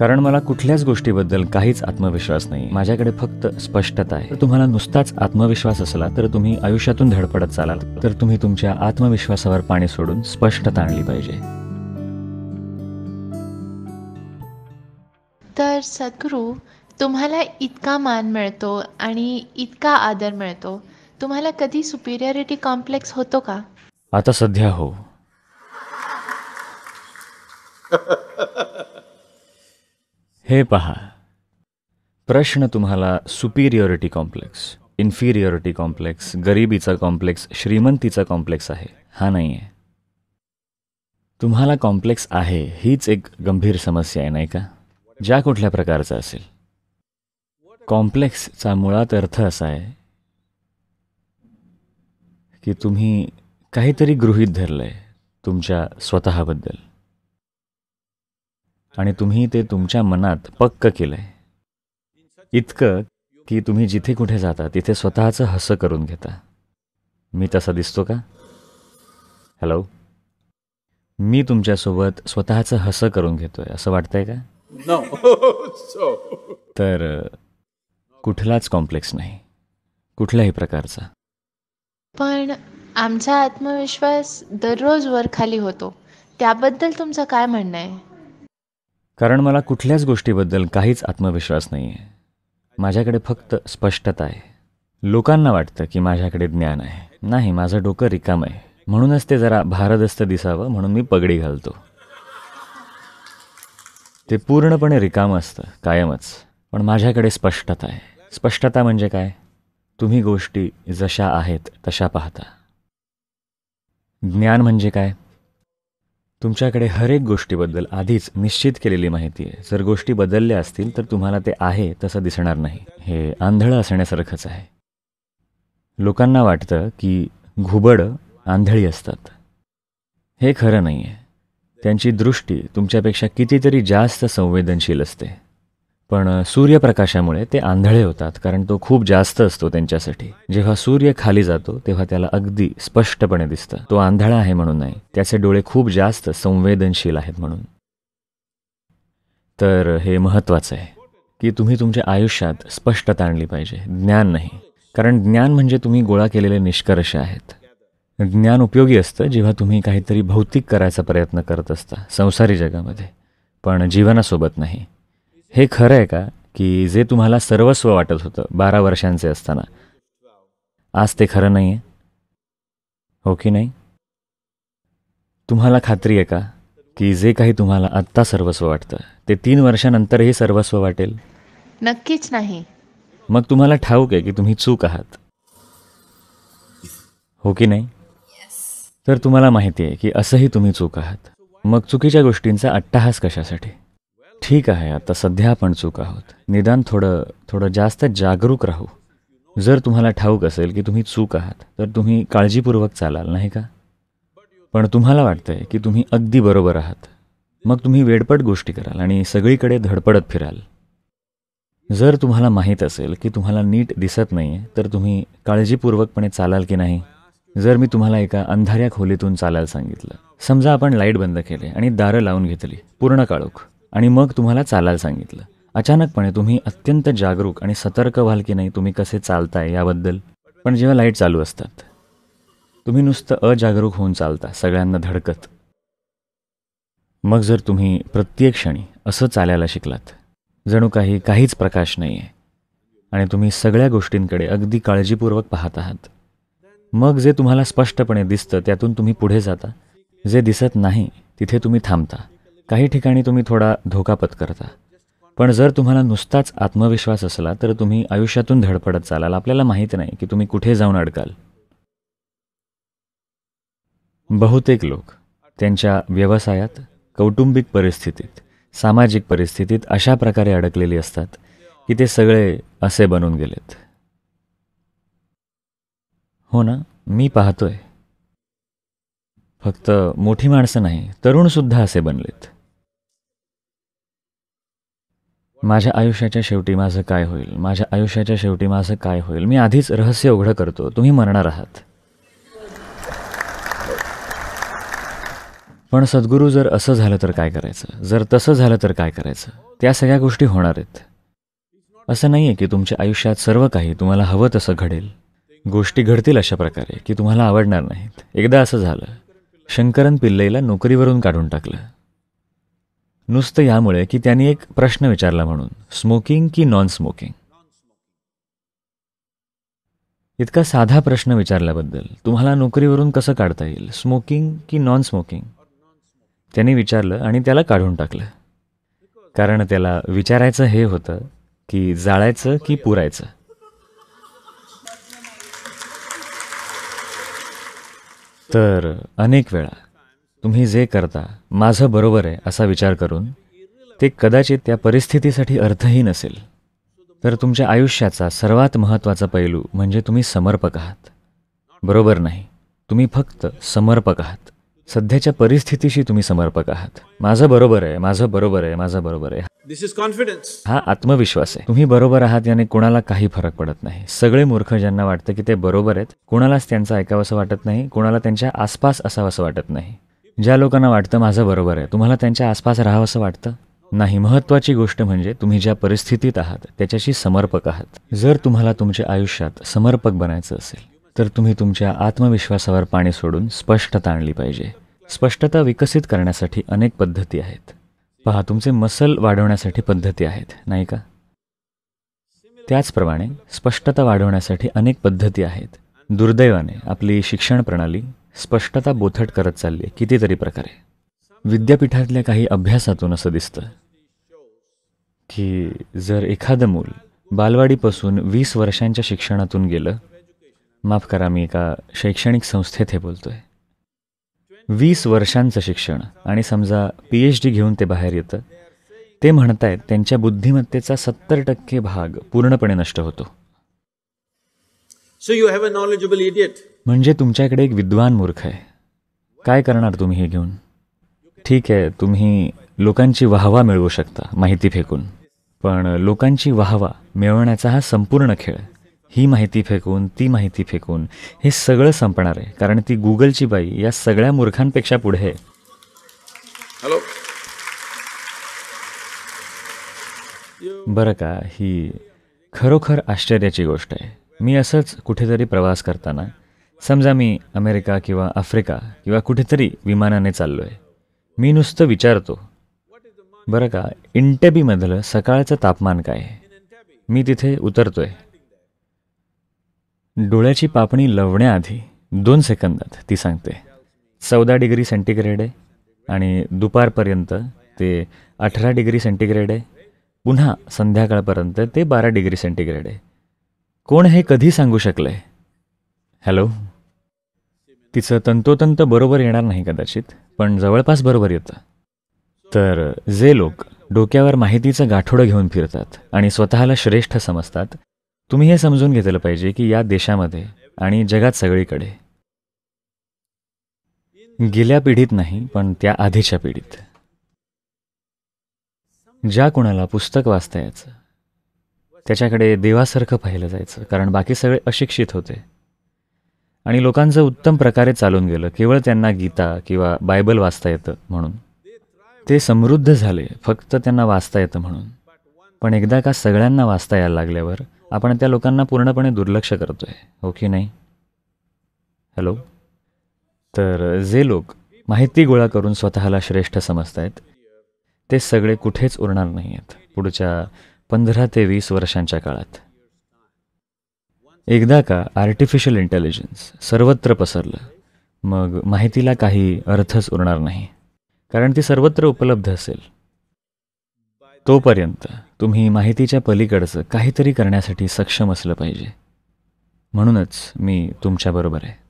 कारण मला कुठल्याच गोष्टीबद्दल काहीच आत्मविश्वास नाही माझ्याकडे फक्त स्पष्टता आहे तुम्हाला नुसताच आत्मविश्वास असला तर तुम्ही आयुष्यातून धडपडत चालाल तर तुम्ही तुमच्या आत्मविश्वासावर पाणी सोडून स्पष्टता आणली पाहिजे तर सद्गुरू तुम्हाला इतका मान मिळतो आणि इतका आदर मिळतो तुम्हाला कधी सुपिरियरिटी कॉम्प्लेक्स होतो का आता सध्या हो हे पहा प्रश्न तुम्हाला सुपिरियॉरिटी कॉम्प्लेक्स इन्फिरियॉरिटी कॉम्प्लेक्स गरिबीचा कॉम्प्लेक्स श्रीमंतीचा कॉम्प्लेक्स आहे हा नाही आहे तुम्हाला कॉम्प्लेक्स आहे हीच एक गंभीर समस्या आहे नाही का ज्या कुठल्या प्रकारचा असेल कॉम्प्लेक्सचा मुळात अर्थ असा आहे की तुम्ही काहीतरी गृहीत धरलं आहे तुमच्या स्वतःबद्दल आणि तुम्ही ते तुमच्या मनात पक्क केलंय इतकं की तुम्ही जिथे कुठे जाता तिथे स्वतःचं हसं करून घेता मी तसा दिसतो का हॅलो मी तुमच्यासोबत स्वतःचं हस करून घेतोय असं वाटतंय का तर कुठलाच कॉम्प्लेक्स नाही कुठल्याही प्रकारचा पण आमचा आत्मविश्वास दररोज वर खाली होतो त्याबद्दल तुमचं काय म्हणणं आहे कारण मला कुठल्याच गोष्टीबद्दल काहीच आत्मविश्वास नाही आहे माझ्याकडे फक्त स्पष्टता आहे लोकांना वाटतं की माझ्याकडे ज्ञान आहे नाही माझं डोकं रिकाम आहे म्हणूनच ते जरा भारदस्त दिसावं म्हणून मी पगडी घालतो ते पूर्णपणे रिकाम असतं कायमच पण माझ्याकडे स्पष्टता आहे स्पष्टता म्हणजे काय तुम्ही गोष्टी जशा आहेत तशा पाहता ज्ञान म्हणजे काय तुमच्याकडे हर एक गोष्टीबद्दल आधीच निश्चित केलेली माहिती आहे जर गोष्टी बदलल्या असतील तर तुम्हाला ते आहे तसं दिसणार नाही हे आंधळं असण्यासारखंच आहे लोकांना वाटतं की घुबड आंधळी असतात हे खरं नाही आहे त्यांची दृष्टी तुमच्यापेक्षा कितीतरी जास्त संवेदनशील असते पण सूर्यप्रकाशामुळे ते आंधळे होतात कारण तो खूप जास्त असतो त्यांच्यासाठी जेव्हा सूर्य खाली जातो तेव्हा त्याला अगदी स्पष्टपणे दिसतं तो आंधळा आहे म्हणून नाही त्याचे डोळे खूप जास्त संवेदनशील आहेत म्हणून तर हे महत्त्वाचं आहे की तुम्ही तुमच्या आयुष्यात स्पष्टता आणली पाहिजे ज्ञान नाही कारण ज्ञान म्हणजे तुम्ही गोळा केलेले निष्कर्ष आहेत ज्ञान उपयोगी असतं जेव्हा तुम्ही काहीतरी भौतिक करायचा प्रयत्न करत असता संसारी जगामध्ये पण जीवनासोबत नाही हे खरं आहे का की जे तुम्हाला सर्वस्व वाटत होतं बारा वर्षांचे असताना आज ते खरं नाही आहे हो की नाही तुम्हाला खात्री आहे का की जे काही तुम्हाला आत्ता सर्वस्व वाटतं ते तीन वर्षानंतरही सर्वस्व वाटेल नक्कीच नाही मग तुम्हाला ठाऊक आहे की तुम्ही चूक आहात हो की नाही तर तुम्हाला माहिती आहे की असंही तुम्ही चूक आहात मग चुकीच्या गोष्टींचा अट्टाहास कशासाठी ठीक आहे आता सध्या आपण चूक आहोत निदान थोडं थोडं जास्त जागरूक राहू जर तुम्हाला ठाऊक असेल की तुम्ही चूक आहात तर तुम्ही काळजीपूर्वक चालाल नाही का पण तुम्हाला वाटतंय की तुम्ही अगदी बरोबर आहात मग तुम्ही वेडपट गोष्टी कराल आणि सगळीकडे धडपडत फिराल जर तुम्हाला माहीत असेल की तुम्हाला नीट दिसत नाही तर तुम्ही काळजीपूर्वकपणे चालाल की नाही जर मी तुम्हाला एका अंधाऱ्या खोलीतून चालायला सांगितलं समजा आपण लाईट बंद केले आणि दारं लावून घेतली पूर्ण काळोख आणि मग तुम्हाला चालायला सांगितलं अचानकपणे तुम्ही अत्यंत जागरूक आणि सतर्क व्हाल की नाही तुम्ही कसे चालताय याबद्दल पण जेव्हा लाईट चालू असतात तुम्ही नुसतं अजागरूक होऊन चालता सगळ्यांना धडकत मग जर तुम्ही प्रत्येक क्षणी असं चालायला शिकलात जणू काही काहीच प्रकाश नाही आहे आणि तुम्ही सगळ्या गोष्टींकडे अगदी काळजीपूर्वक पाहत आहात मग जे तुम्हाला स्पष्टपणे दिसतं त्यातून तुम्ही पुढे जाता जे दिसत नाही तिथे तुम्ही थांबता काही ठिकाणी तुम्ही थोडा धोका पत्करता पण जर तुम्हाला नुसताच आत्मविश्वास असला तर तुम्ही आयुष्यातून धडपडत चालाल आपल्याला माहीत नाही की तुम्ही कुठे जाऊन अडकाल बहुतेक लोक त्यांच्या व्यवसायात कौटुंबिक परिस्थितीत सामाजिक परिस्थितीत अशा प्रकारे अडकलेली असतात की ते सगळे असे बनून गेलेत हो ना मी पाहतोय फक्त मोठी माणसं नाही तरुणसुद्धा असे बनलेत माझ्या आयुष्याच्या शेवटी माझं काय होईल माझ्या आयुष्याच्या शेवटी माझं काय होईल मी आधीच रहस्य उघडं करतो तुम्ही मरणार आहात पण सद्गुरू जर असं झालं तर काय करायचं जर तसं झालं तर काय करायचं त्या सगळ्या गोष्टी होणार आहेत असं नाही आहे की तुमच्या आयुष्यात सर्व काही तुम्हाला हवं तसं घडेल गोष्टी घडतील अशा प्रकारे की तुम्हाला आवडणार नाहीत एकदा असं झालं शंकरन पिल्लईला नोकरीवरून काढून टाकलं नुसतं यामुळे की त्यांनी एक प्रश्न विचारला म्हणून स्मोकिंग की नॉन स्मोकिंग इतका साधा प्रश्न विचारल्याबद्दल तुम्हाला नोकरीवरून कसं काढता येईल स्मोकिंग की नॉन स्मोकिंग त्याने विचारलं आणि त्याला काढून टाकलं कारण त्याला विचारायचं हे होतं की जाळायचं की पुरायचं तर अनेक वेळा तुम्ही जे करता माझं बरोबर आहे असा विचार करून ते कदाचित त्या परिस्थितीसाठी अर्थही नसेल तर तुमच्या आयुष्याचा सर्वात महत्त्वाचा पैलू म्हणजे तुम्ही समर्पक आहात बरोबर नाही तुम्ही फक्त समर्पक आहात सध्याच्या परिस्थितीशी तुम्ही समर्पक आहात माझं बरोबर आहे माझं बरोबर आहे माझं बरोबर आहे दिस इज कॉन्फिडन्स हा आत्मविश्वास आहे तुम्ही बरोबर आहात याने कोणाला काही फरक पडत नाही सगळे मूर्ख ज्यांना वाटतं की ते बरोबर आहेत कोणालाच त्यांचं असं वाटत नाही कोणाला त्यांच्या आसपास असं वाटत नाही ज्या लोकांना वाटतं माझं बरोबर आहे तुम्हाला त्यांच्या आसपास राहावं असं वाटतं नाही महत्त्वाची गोष्ट म्हणजे तुम्ही ज्या परिस्थितीत आहात त्याच्याशी समर्पक आहात जर तुम्हाला तुमच्या आयुष्यात समर्पक बनायचं असेल तर तुम्ही तुमच्या आत्मविश्वासावर पाणी सोडून स्पष्टता आणली पाहिजे स्पष्टता विकसित करण्यासाठी अनेक पद्धती आहेत पहा तुमचे मसल वाढवण्यासाठी पद्धती आहेत नाही का त्याचप्रमाणे स्पष्टता वाढवण्यासाठी अनेक पद्धती आहेत दुर्दैवाने आपली शिक्षण प्रणाली स्पष्टता बोथट करत चालली कितीतरी प्रकारे विद्यापीठातल्या काही अभ्यासातून असं दिसतं की जर एखादं मूल बालवाडीपासून वीस वर्षांच्या शिक्षणातून गेलं माफ करा मी एका शैक्षणिक संस्थेत हे बोलतो आहे वीस वर्षांचं शिक्षण आणि समजा पी एच डी घेऊन ते बाहेर येतं ते म्हणतायत त्यांच्या बुद्धिमत्तेचा सत्तर टक्के भाग पूर्णपणे नष्ट होतो so you have a knowledgeable idiot म्हणजे तुमच्याकडे एक विद्वान मूर्ख आहे काय करणार तुम्ही हे घेऊन ठीक आहे तुम्ही लोकांची वाहवा मिळवू शकता माहिती फेकून पण लोकांची वाहवा मिळवण्याचा हा संपूर्ण खेळ ही माहिती फेकून ती माहिती फेकून हे सगळं संपणार आहे कारण ती गुगलची बाई या सगळ्या मूर्खांपेक्षा पुढे आहे हॅलो बरं का ही खरोखर आश्चर्याची गोष्ट आहे मी असंच कुठेतरी प्रवास करताना समजा मी अमेरिका किंवा आफ्रिका किंवा कुठेतरी विमानाने चाललो आहे मी नुसतं विचारतो बरं का इंटेबीमधलं सकाळचं तापमान काय आहे मी तिथे उतरतो आहे डोळ्याची पापणी लवण्याआधी दोन सेकंदात ती सांगते चौदा डिग्री सेंटीग्रेड आहे आणि दुपारपर्यंत ते अठरा डिग्री सेंटीग्रेड आहे पुन्हा संध्याकाळपर्यंत ते बारा डिग्री सेंटीग्रेड आहे कोण हे कधी सांगू शकलं आहे हॅलो तिचं तंतोतंत बरोबर येणार नाही कदाचित पण जवळपास बरोबर येतं तर जे लोक डोक्यावर माहितीचं गाठोडं घेऊन फिरतात आणि स्वतःला श्रेष्ठ समजतात तुम्ही हे समजून घेतलं पाहिजे की या देशामध्ये आणि जगात सगळीकडे गेल्या पिढीत नाही पण त्या आधीच्या पिढीत ज्या कुणाला पुस्तक वाचता यायचं त्याच्याकडे देवासारखं पाहिलं जायचं कारण बाकी सगळे अशिक्षित होते आणि लोकांचं उत्तम प्रकारे चालून गेलं केवळ त्यांना गीता किंवा बायबल वाचता येतं म्हणून ते समृद्ध झाले फक्त त्यांना वाचता येतं म्हणून पण एकदा का सगळ्यांना वाचता यायला लागल्यावर आपण त्या लोकांना पूर्णपणे दुर्लक्ष करतोय हो की नाही हॅलो तर जे लोक माहिती गोळा करून स्वतःला श्रेष्ठ समजत आहेत ते सगळे कुठेच उरणार नाही आहेत पुढच्या पंधरा ते वीस वर्षांच्या काळात एकदा का आर्टिफिशियल इंटेलिजन्स सर्वत्र पसरलं मग माहितीला काही अर्थच उरणार नाही कारण ती सर्वत्र उपलब्ध असेल तोपर्यंत तुम्ही माहितीच्या पलीकडचं काहीतरी करण्यासाठी सक्षम असलं पाहिजे म्हणूनच मी तुमच्याबरोबर आहे